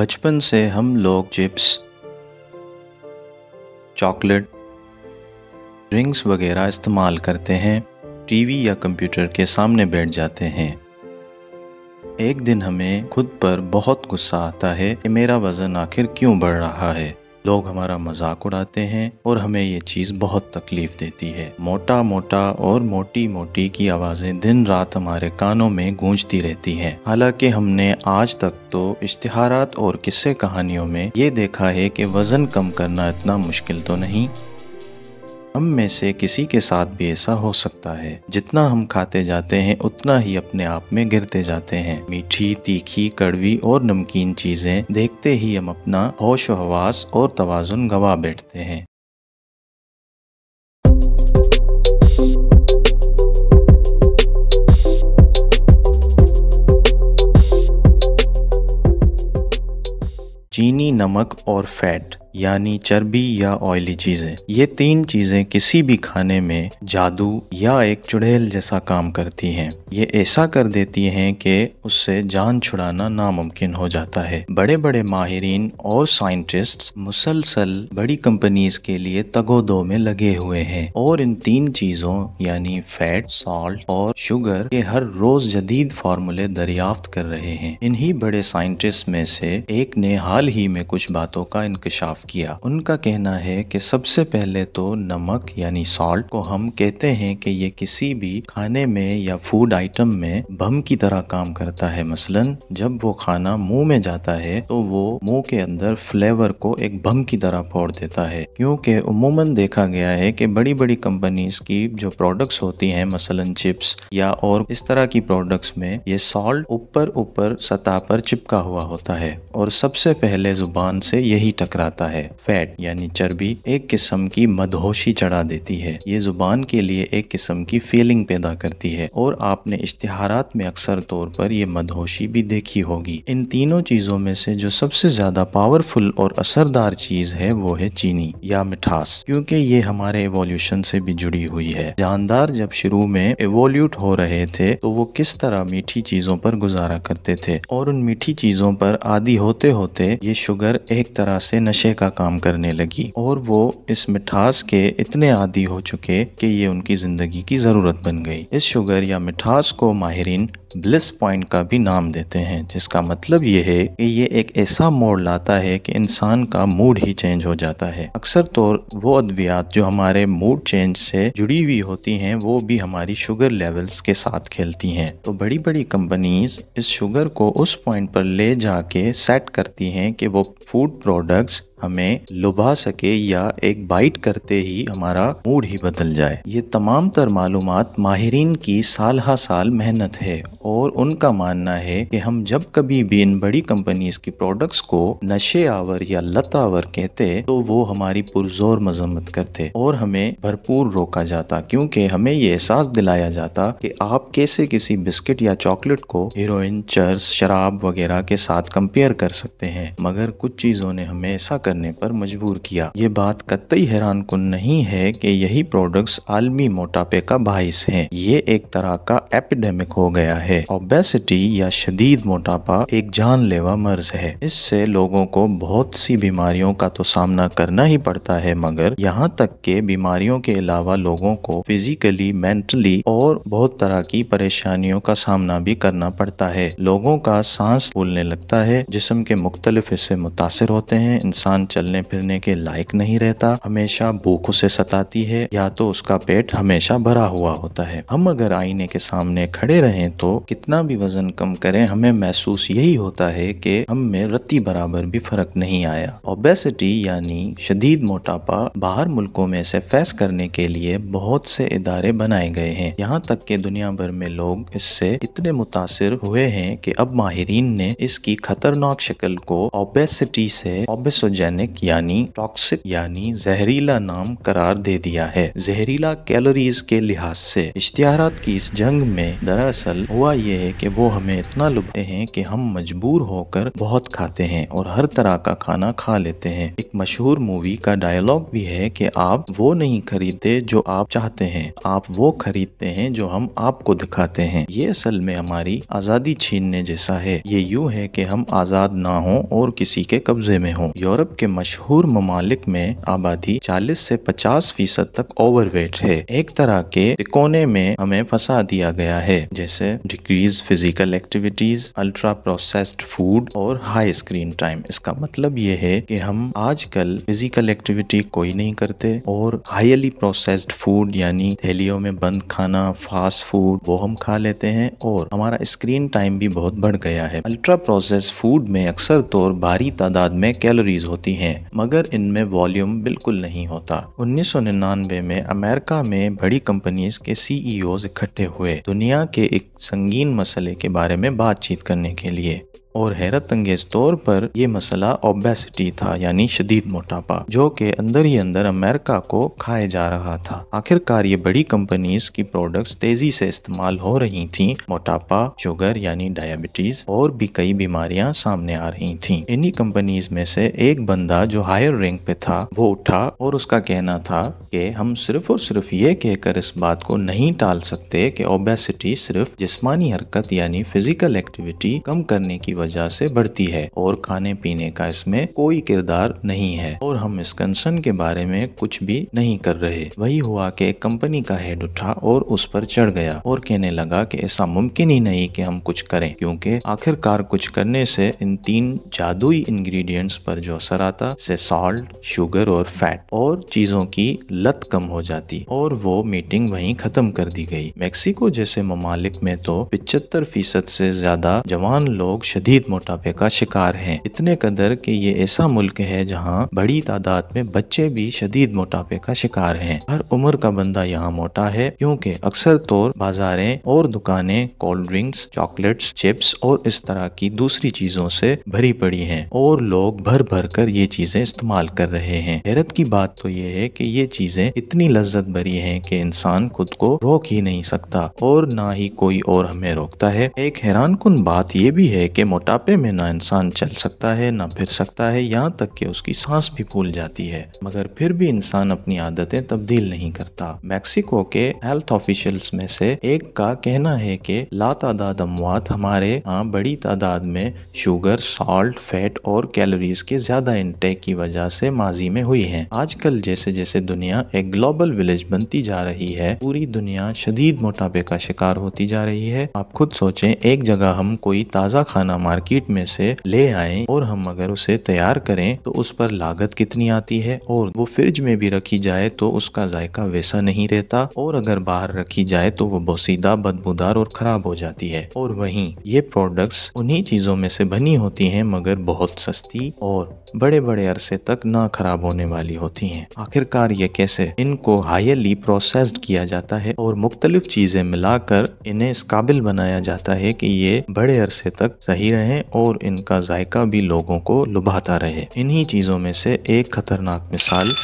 बचपन से हम लोग चिप्स चॉकलेट ड्रिंक्स वगैरह इस्तेमाल करते हैं टीवी या कंप्यूटर के सामने बैठ जाते हैं एक दिन हमें खुद पर बहुत गुस्सा आता है कि मेरा वज़न आखिर क्यों बढ़ रहा है लोग हमारा मजाक उड़ाते हैं और हमें ये चीज़ बहुत तकलीफ देती है मोटा मोटा और मोटी मोटी की आवाज़ें दिन रात हमारे कानों में गूंजती रहती हैं हालांकि हमने आज तक तो इश्तहार और किस्से कहानियों में ये देखा है कि वज़न कम करना इतना मुश्किल तो नहीं हम में से किसी के साथ भी ऐसा हो सकता है जितना हम खाते जाते हैं उतना ही अपने आप में गिरते जाते हैं मीठी तीखी कड़वी और नमकीन चीजें देखते ही हम अपना होश हवास और तोज़ुन गवा बैठते हैं चीनी नमक और फैट यानी चर्बी या ऑयली चीज़ें ये तीन चीज़ें किसी भी खाने में जादू या एक चुड़ैल जैसा काम करती हैं ये ऐसा कर देती हैं कि उससे जान छुड़ाना नामुमकिन हो जाता है बड़े बड़े माहरीन और साइंटिस्ट मुसलसल बड़ी कंपनीज के लिए तगोदो में लगे हुए हैं और इन तीन चीज़ों यानी फैट सॉल्ट और शुगर के हर रोज जदीद फार्मूले दरियाफ्त कर रहे हैं इन्ही बड़े साइंटिस्ट में से एक ने हाल ही में कुछ बातों का इंकशाफ साफ किया उनका कहना है कि सबसे पहले तो नमक यानी सॉल्ट को हम कहते हैं कि ये किसी भी खाने में या फूड आइटम में भम की तरह काम करता है मसलन जब वो खाना मुंह में जाता है तो वो मुंह के अंदर फ्लेवर को एक भम की तरह फोड़ देता है क्योंकि उमूमन देखा गया है कि बड़ी बड़ी कंपनीज की जो प्रोडक्ट्स होती हैं मसलन चिप्स या और इस तरह की प्रोडक्ट्स में ये सॉल्ट ऊपर ऊपर सतह पर चिपका हुआ होता है और सबसे पहले जुबान से यही टकराता है है फैट यानी चर्बी एक किस्म की मदहोशी चढ़ा देती है ये जुबान के लिए एक किस्म की फीलिंग पैदा करती है और आपने इश्तहारात में अक्सर तौर पर यह मदहोशी भी देखी होगी इन तीनों चीजों में से जो सबसे ज्यादा पावरफुल और असरदार चीज है वो है चीनी या मिठास क्योंकि ये हमारे एवोल्यूशन से भी जुड़ी हुई है जानदार जब शुरू में एवोल्यूट हो रहे थे तो वो किस तरह मीठी चीजों पर गुजारा करते थे और उन मीठी चीजों पर आदि होते होते ये शुगर एक तरह से नशे का काम करने लगी और वो इस मिठास के इतने आदि हो चुके कि ये उनकी ज़िंदगी की ज़रूरत बन गई इस शुगर या मिठास को माहरीन ब्लिस पॉइंट का भी नाम देते हैं जिसका मतलब यह है कि ये एक ऐसा मोड़ लाता है कि इंसान का मूड ही चेंज हो जाता है अक्सर तो वो अद्वियात जो हमारे मूड चेंज से जुड़ी हुई होती हैं वो भी हमारी शुगर लेवल्स के साथ खेलती हैं तो बड़ी बड़ी कंपनीज इस शुगर को उस पॉइंट पर ले जाके सेट करती हैं कि वो फूड प्रोडक्ट्स हमें लुभा सके या एक बाइट करते ही हमारा मूड ही बदल जाए ये तमाम तर मालूम माहरीन की साल हा साल मेहनत है और उनका मानना है कि हम जब कभी भी इन बड़ी कंपनीज की प्रोडक्ट्स को नशे आवर या लतावर कहते तो वो हमारी पुरजोर मजम्मत करते और हमें भरपूर रोका जाता क्योंकि हमें ये एहसास दिलाया जाता कि आप कैसे किसी बिस्किट या चॉकलेट को हीरोइन चर्स शराब वगैरह के साथ कंपेयर कर सकते हैं मगर कुछ चीजों ने हमें ऐसा करने पर मजबूर किया ये बात कतई हैरान कन नहीं है कि यही प्रोडक्ट्स आलमी मोटापे का बाइस है ये एक तरह का एपिडेमिक हो गया है है ओबेसिटी या शदीद मोटापा एक जानलेवा मर्ज है इससे लोगों को बहुत सी बीमारियों का तो सामना करना ही पड़ता है मगर यहाँ तक के बीमारियों के अलावा लोगों को फिजिकली मेंटली और बहुत तरह की परेशानियों का सामना भी करना पड़ता है लोगों का सांस फूलने लगता है जिसम के मुख्तलिफ हिस्से मुतासर होते हैं इंसान चलने फिरने के लायक नहीं रहता हमेशा भूख उसे सताती है या तो उसका पेट हमेशा भरा हुआ होता है हम अगर आईने के सामने खड़े रहें तो कितना भी वजन कम करें हमें महसूस यही होता है कि हम में रत्ती बराबर भी फर्क नहीं आया ओबेसिटी यानी शदीद मोटापा बाहर मुल्कों में से फैस करने के लिए बहुत से इदारे बनाए गए हैं यहाँ तक के दुनिया भर में लोग इससे इतने मुतासर हुए हैं कि अब माहरीन ने इसकी खतरनाक शक्ल को ओबेसिटी से ओबेसोजेनिक यानी टॉक्सिक यानी जहरीला नाम करार दे दिया है जहरीला कैलोरीज के लिहाज से इश्तहार की इस जंग में दरअसल हुआ हुआ ये है कि वो हमें इतना लुभते हैं कि हम मजबूर होकर बहुत खाते हैं और हर तरह का खाना खा लेते हैं एक मशहूर मूवी का डायलॉग भी है कि आप वो नहीं खरीदते जो आप चाहते हैं आप वो खरीदते हैं जो हम आपको दिखाते हैं ये असल में हमारी आज़ादी छीनने जैसा है ये यूँ है कि हम आज़ाद ना हो और किसी के कब्जे में हो यूरोप के मशहूर ममालिक में आबादी 40 से 50 फीसद तक ओवरवेट है एक तरह के कोने में हमें फंसा दिया गया है जैसे decrease physical activities ultra processed food और हाई स्क्रीन टाइम इसका मतलब ये है कि हम आजकल फिजिकल एक्टिविटी कोई नहीं करते और हाईली प्रोसेस्ड फूड यानी थैलियों में बंद खाना फास्ट फूड वो हम खा लेते हैं और हमारा स्क्रीन टाइम भी बहुत बढ़ गया है अल्ट्रा प्रोसेस फूड में अक्सर तौर तो भारी तादाद में कैलोरीज होती हैं मगर इनमें वॉल्यूम बिल्कुल नहीं होता 1999 में अमेरिका में बड़ी कंपनीज के सीईओ e इकट्ठे हुए दुनिया के एक संग रंगीन मसले के बारे में बातचीत करने के लिए और हैरत अंगेज तौर पर यह मसला ओबेसिटी था यानी शदीद मोटापा जो के अंदर ही अंदर अमेरिका को खाए जा रहा था आखिरकार ये बड़ी कंपनीज की प्रोडक्ट्स तेजी से इस्तेमाल हो रही थी मोटापा शुगर यानी डायबिटीज और भी कई बीमारियां सामने आ रही थी इन्हीं कंपनीज में से एक बंदा जो हायर रैंक पे था वो उठा और उसका कहना था की हम सिर्फ और सिर्फ ये कहकर इस बात को नहीं टाल सकते की ओबेसिटी सिर्फ जिसमानी हरकत यानी फिजिकल एक्टिविटी कम करने की वजह से बढ़ती है और खाने पीने का इसमें कोई किरदार नहीं है और हम इस कंसर्न के बारे में कुछ भी नहीं कर रहे वही हुआ कि एक कंपनी का हेड उठा और उस पर चढ़ गया और कहने लगा कि ऐसा मुमकिन ही नहीं कि हम कुछ करें क्योंकि आखिरकार कुछ करने से इन तीन जादुई इंग्रेडिएंट्स पर जो असर आता से सॉल्ट शुगर और फैट और चीजों की लत कम हो जाती और वो मीटिंग वहीं खत्म कर दी गई मैक्सिको जैसे ममालिक में तो पिचहत्तर फीसद से ज्यादा जवान लोग शदीद शदीद मोटापे का शिकार है इतने कदर कि ये ऐसा मुल्क है जहाँ बड़ी तादाद में बच्चे भी शदीद मोटापे का शिकार है हर उम्र का बंदा यहाँ मोटा है क्योंकि अक्सर तौर बाजारें और दुकानें कोल्ड ड्रिंक्स चॉकलेट्स चिप्स और इस तरह की दूसरी चीजों से भरी पड़ी हैं और लोग भर भर कर ये चीजें इस्तेमाल कर रहे हैं हैरत की बात तो ये है कि ये चीजें इतनी लज्जत भरी हैं कि इंसान खुद को रोक ही नहीं सकता और ना ही कोई और हमें रोकता है एक हैरान कन बात यह भी है कि मोटापे में ना इंसान चल सकता है ना फिर सकता है यहाँ तक कि उसकी सांस भी फूल जाती है मगर फिर भी इंसान अपनी आदतें तब्दील नहीं करता मैक्सिको के हेल्थ ऑफिशियल्स में से एक का कहना है कि तादाद अमवात हमारे यहाँ बड़ी तादाद में शुगर सॉल्ट फैट और कैलोरीज के ज्यादा इंटेक की वजह से माजी में हुई है आजकल जैसे जैसे दुनिया एक ग्लोबल विलेज बनती जा रही है पूरी दुनिया शदीद मोटापे का शिकार होती जा रही है आप खुद सोचें एक जगह हम कोई ताज़ा खाना मार्केट में से ले आए और हम अगर उसे तैयार करें तो उस पर लागत कितनी आती है और वो फ्रिज में भी रखी जाए तो उसका जायका वैसा नहीं रहता और अगर बाहर रखी जाए तो वो बोसीदा बदबूदार और खराब हो जाती है और वही ये प्रोडक्ट उन्ही चीजों में से बनी होती है मगर बहुत सस्ती और बड़े बड़े अरसे तक ना खराब होने वाली होती हैं आखिरकार ये कैसे इनको हाईली प्रोसेस्ड किया जाता है और मुख्तलिफ चीजें मिलाकर इन्हें इस काबिल बनाया जाता है कि ये बड़े अरसे तक सही रहे और इनका जायका भी लोगों को लुभाता रहे इन्हीं चीज़ों में से एक खतरनाक मिसाल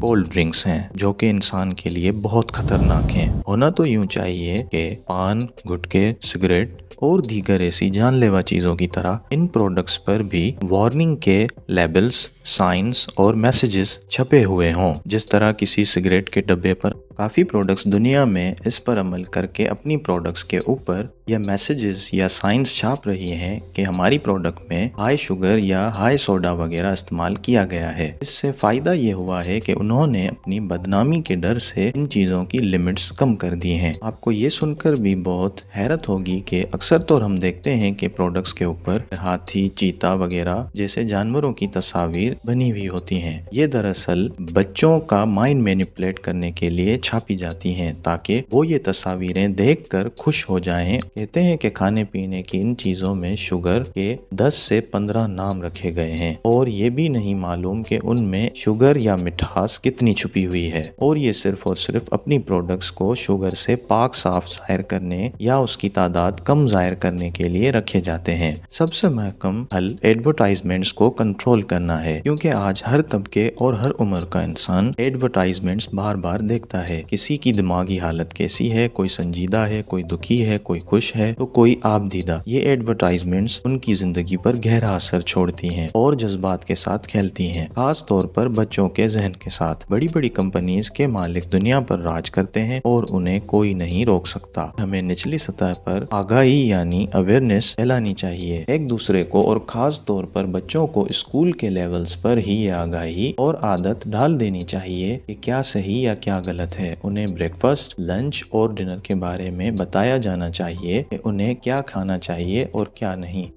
कोल्ड ड्रिंक्स हैं जो कि इंसान के लिए बहुत खतरनाक हैं होना तो यूं चाहिए कि पान गुटके सिगरेट और दीगर ऐसी जानलेवा चीज़ों की तरह इन प्रोडक्ट्स पर भी वार्निंग के लेबल्स साइंस और मैसेजेस छपे हुए हों जिस तरह किसी सिगरेट के डब्बे पर काफ़ी प्रोडक्ट्स दुनिया में इस पर अमल करके अपनी प्रोडक्ट्स के ऊपर या मैसेजेस या साइंस छाप रही हैं कि हमारी प्रोडक्ट में हाई शुगर या हाई सोडा वगैरह इस्तेमाल किया गया है इससे फ़ायदा ये हुआ है कि उन्होंने अपनी बदनामी के डर से इन चीज़ों की लिमिट्स कम कर दी हैं आपको ये सुनकर भी बहुत हैरत होगी कि अक्सर तो हम देखते हैं कि प्रोडक्ट्स के ऊपर हाथी चीता वगैरह जैसे जानवरों की तस्वीर बनी हुई होती हैं ये दरअसल बच्चों का माइंड मैनिपुलेट करने के लिए छापी जाती हैं ताकि वो ये तस्वीरें देखकर खुश हो जाएं कहते हैं कि खाने पीने की इन चीज़ों में शुगर के 10 से 15 नाम रखे गए हैं और ये भी नहीं मालूम कि उनमें शुगर या मिठास कितनी छुपी हुई है और ये सिर्फ और सिर्फ अपनी प्रोडक्ट्स को शुगर से पाक साफ जाहिर करने या उसकी तादाद कम जाहिर करने के लिए रखे जाते हैं सबसे महकम हल एडवर्टाइजमेंट्स को कंट्रोल करना है क्योंकि आज हर तबके और हर उम्र का इंसान एडवर्टाइजमेंट्स बार बार देखता है है किसी की दिमागी हालत कैसी है कोई संजीदा है कोई दुखी है कोई खुश है तो कोई आप दीदा ये एडवर्टाइजमेंट्स उनकी जिंदगी पर गहरा असर छोड़ती है और जज्बात के साथ खेलती है खास तौर पर बच्चों के जहन के साथ बड़ी बड़ी कंपनीज के मालिक दुनिया पर राज करते हैं और उन्हें कोई नहीं रोक सकता हमें निचली सतह पर आगाही यानी अवेयरनेस फैलानी चाहिए एक दूसरे को और खास तौर पर बच्चों को स्कूल के लेवल्स पर ही ये आगाही और आदत डाल देनी चाहिए कि क्या सही या क्या गलत है हैं उन्हें ब्रेकफास्ट लंच और डिनर के बारे में बताया जाना चाहिए उन्हें क्या खाना चाहिए और क्या नहीं